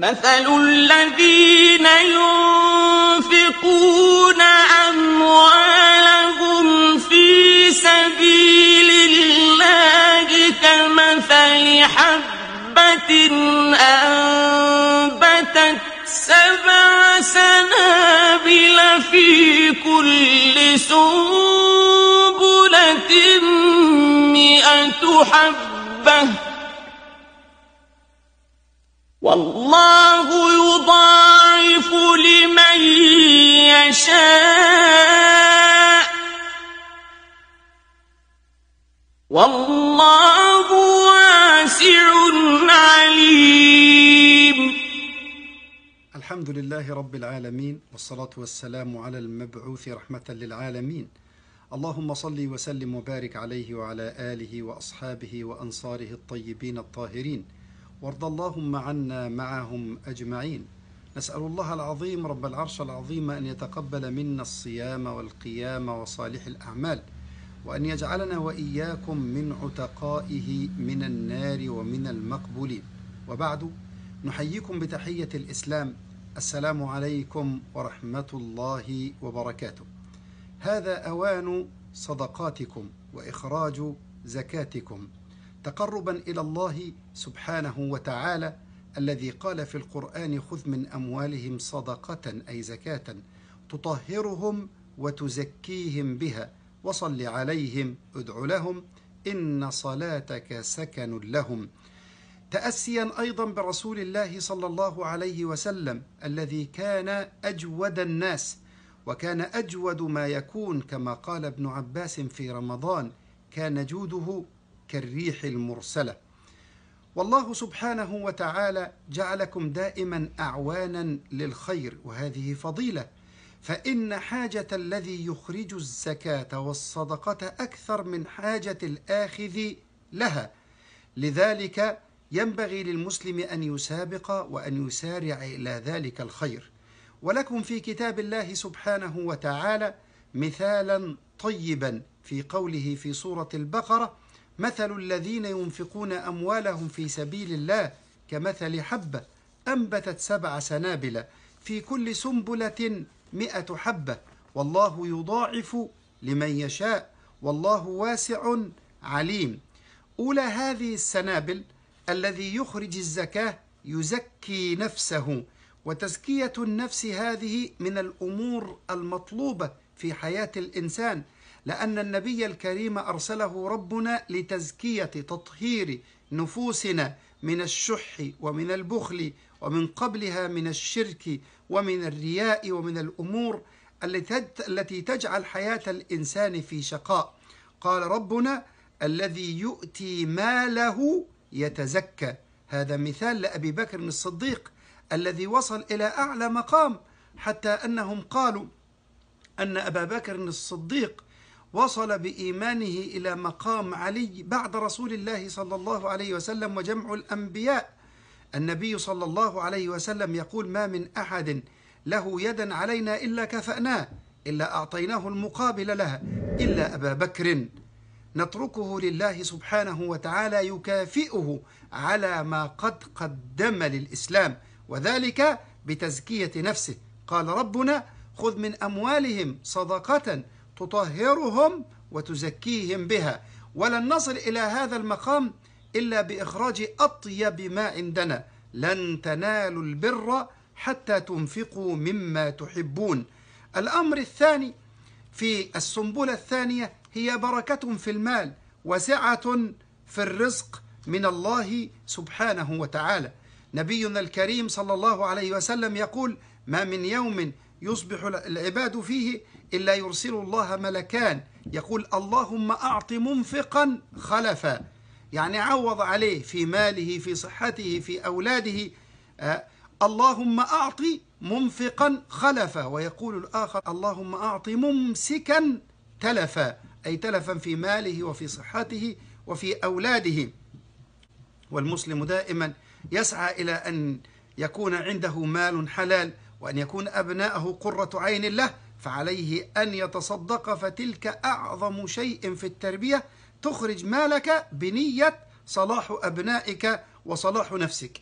مثل الذين ينفقون أموالهم في سبيل الله كمثل حبة أنبتت سبع سنابل في كل سنبلة مئة حبة والله يضاعف لمن يشاء والله واسع عليم الحمد لله رب العالمين والصلاة والسلام على المبعوث رحمة للعالمين اللهم صل وسلم وبارك عليه وعلى آله وأصحابه وأنصاره الطيبين الطاهرين وارض اللهم عنا معهم أجمعين نسأل الله العظيم رب العرش العظيم أن يتقبل منا الصيام والقيام وصالح الأعمال وأن يجعلنا وإياكم من عتقائه من النار ومن المقبولين وبعد نحييكم بتحية الإسلام السلام عليكم ورحمة الله وبركاته هذا أوان صدقاتكم وإخراج زكاتكم تقربا إلى الله سبحانه وتعالى الذي قال في القرآن خذ من أموالهم صدقة أي زكاة تطهرهم وتزكيهم بها وصل عليهم ادع لهم إن صلاتك سكن لهم تأسيا أيضا برسول الله صلى الله عليه وسلم الذي كان أجود الناس وكان أجود ما يكون كما قال ابن عباس في رمضان كان جوده كالريح المرسله والله سبحانه وتعالى جعلكم دائما اعوانا للخير وهذه فضيله فان حاجه الذي يخرج الزكاه والصدقه اكثر من حاجه الاخذ لها لذلك ينبغي للمسلم ان يسابق وان يسارع الى ذلك الخير ولكم في كتاب الله سبحانه وتعالى مثالا طيبا في قوله في سوره البقره مثل الذين ينفقون أموالهم في سبيل الله كمثل حبة أنبتت سبع سنابل في كل سنبلة مئة حبة والله يضاعف لمن يشاء والله واسع عليم أولى هذه السنابل الذي يخرج الزكاة يزكي نفسه وتزكية النفس هذه من الأمور المطلوبة في حياة الإنسان لأن النبي الكريم أرسله ربنا لتزكية تطهير نفوسنا من الشح ومن البخل ومن قبلها من الشرك ومن الرياء ومن الأمور التي تجعل حياة الإنسان في شقاء قال ربنا الذي يؤتي ماله يتزكى هذا مثال لأبي بكر الصديق الذي وصل إلى أعلى مقام حتى أنهم قالوا أن أبا بكر الصديق وصل بإيمانه إلى مقام علي بعد رسول الله صلى الله عليه وسلم وجمع الأنبياء النبي صلى الله عليه وسلم يقول ما من أحد له يدا علينا إلا كفأناه إلا أعطيناه المقابل لها إلا أبا بكر نتركه لله سبحانه وتعالى يكافئه على ما قد قدم للإسلام وذلك بتزكية نفسه قال ربنا خذ من أموالهم صدقة تطهرهم وتزكيهم بها ولن نصل إلى هذا المقام إلا بإخراج أطيب ما عندنا لن تنالوا البر حتى تنفقوا مما تحبون الأمر الثاني في السنبلة الثانية هي بركة في المال وسعة في الرزق من الله سبحانه وتعالى نبينا الكريم صلى الله عليه وسلم يقول ما من يوم يصبح العباد فيه إلا يرسل الله ملكان يقول اللهم أعط منفقا خلفا يعني عوض عليه في ماله في صحته في أولاده آه، اللهم أعط منفقا خلفا ويقول الآخر اللهم أعط ممسكا تلفا أي تلفا في ماله وفي صحته وفي أولاده والمسلم دائما يسعى إلى أن يكون عنده مال حلال وأن يكون أبناءه قرة عين له فعليه أن يتصدق فتلك أعظم شيء في التربية تخرج مالك بنية صلاح أبنائك وصلاح نفسك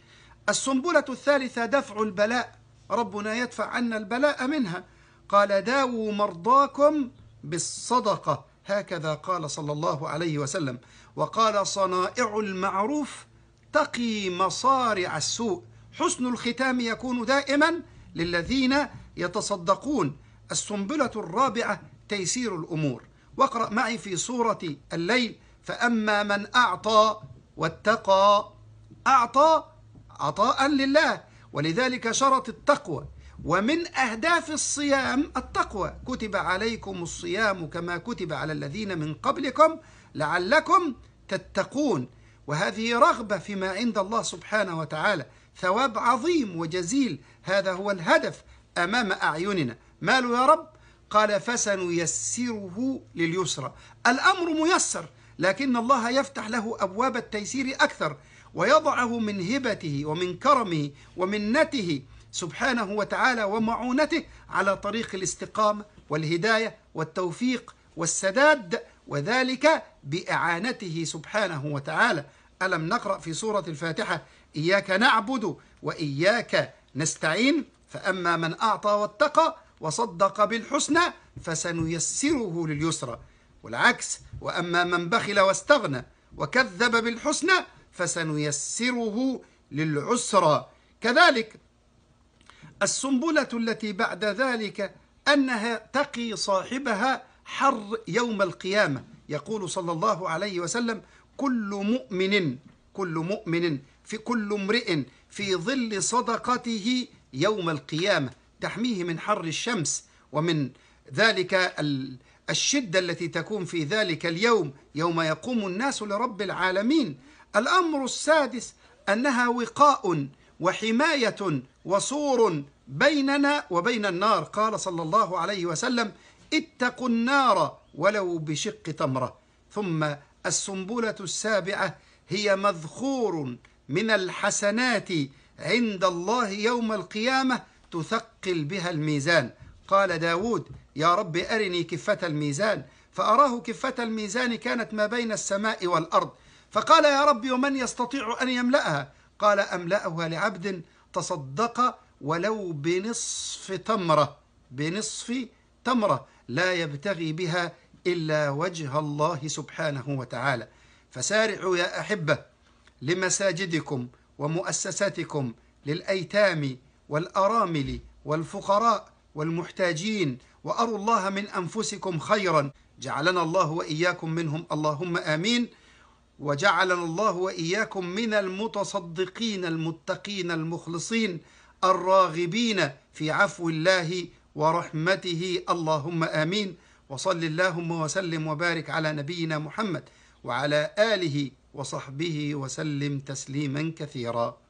السنبلة الثالثة دفع البلاء ربنا يدفع عنا البلاء منها قال داووا مرضاكم بالصدقة هكذا قال صلى الله عليه وسلم وقال صنائع المعروف تقي مصارع السوء حسن الختام يكون دائما للذين يتصدقون السنبلة الرابعة تيسير الأمور واقرأ معي في سورة الليل فأما من أعطى واتقى أعطى عطاء لله ولذلك شرط التقوى ومن أهداف الصيام التقوى كتب عليكم الصيام كما كتب على الذين من قبلكم لعلكم تتقون وهذه رغبة فيما عند الله سبحانه وتعالى ثواب عظيم وجزيل هذا هو الهدف أمام أعيننا ماله يا رب قال فسنيسره لليسرى الأمر ميسر لكن الله يفتح له أبواب التيسير أكثر ويضعه من هبته ومن كرمه ومنته سبحانه وتعالى ومعونته على طريق الاستقامة والهداية والتوفيق والسداد وذلك بإعانته سبحانه وتعالى ألم نقرأ في سورة الفاتحة إياك نعبد وإياك نستعين فأما من أعطى واتقى وصدق بالحسنى فسنيسره لليسرى والعكس وأما من بخل واستغنى وكذب بالحسنى فسنيسره للعسرى كذلك السنبلة التي بعد ذلك أنها تقي صاحبها حر يوم القيامة يقول صلى الله عليه وسلم كل مؤمن كل مؤمن في كل امرئ في ظل صدقته يوم القيامة تحميه من حر الشمس ومن ذلك الشدة التي تكون في ذلك اليوم يوم يقوم الناس لرب العالمين الأمر السادس أنها وقاء وحماية وصور بيننا وبين النار قال صلى الله عليه وسلم اتقوا النار ولو بشق تمرة ثم السنبلة السابعة هي مذخور من الحسنات عند الله يوم القيامة تثقل بها الميزان قال داود يا رب أرني كفة الميزان فأراه كفة الميزان كانت ما بين السماء والأرض فقال يا رب ومن يستطيع أن يملأها قال أملأها لعبد تصدق ولو بنصف تمرة بنصف تمرة لا يبتغي بها إلا وجه الله سبحانه وتعالى فسارعوا يا أحبة لمساجدكم ومؤسساتكم للأيتام والأرامل والفقراء والمحتاجين وأروا الله من أنفسكم خيرا جعلنا الله وإياكم منهم اللهم آمين وجعلنا الله وإياكم من المتصدقين المتقين المخلصين الراغبين في عفو الله ورحمته اللهم آمين وصل اللهم وسلم وبارك على نبينا محمد وعلى آله وصحبه وسلم تسليما كثيرا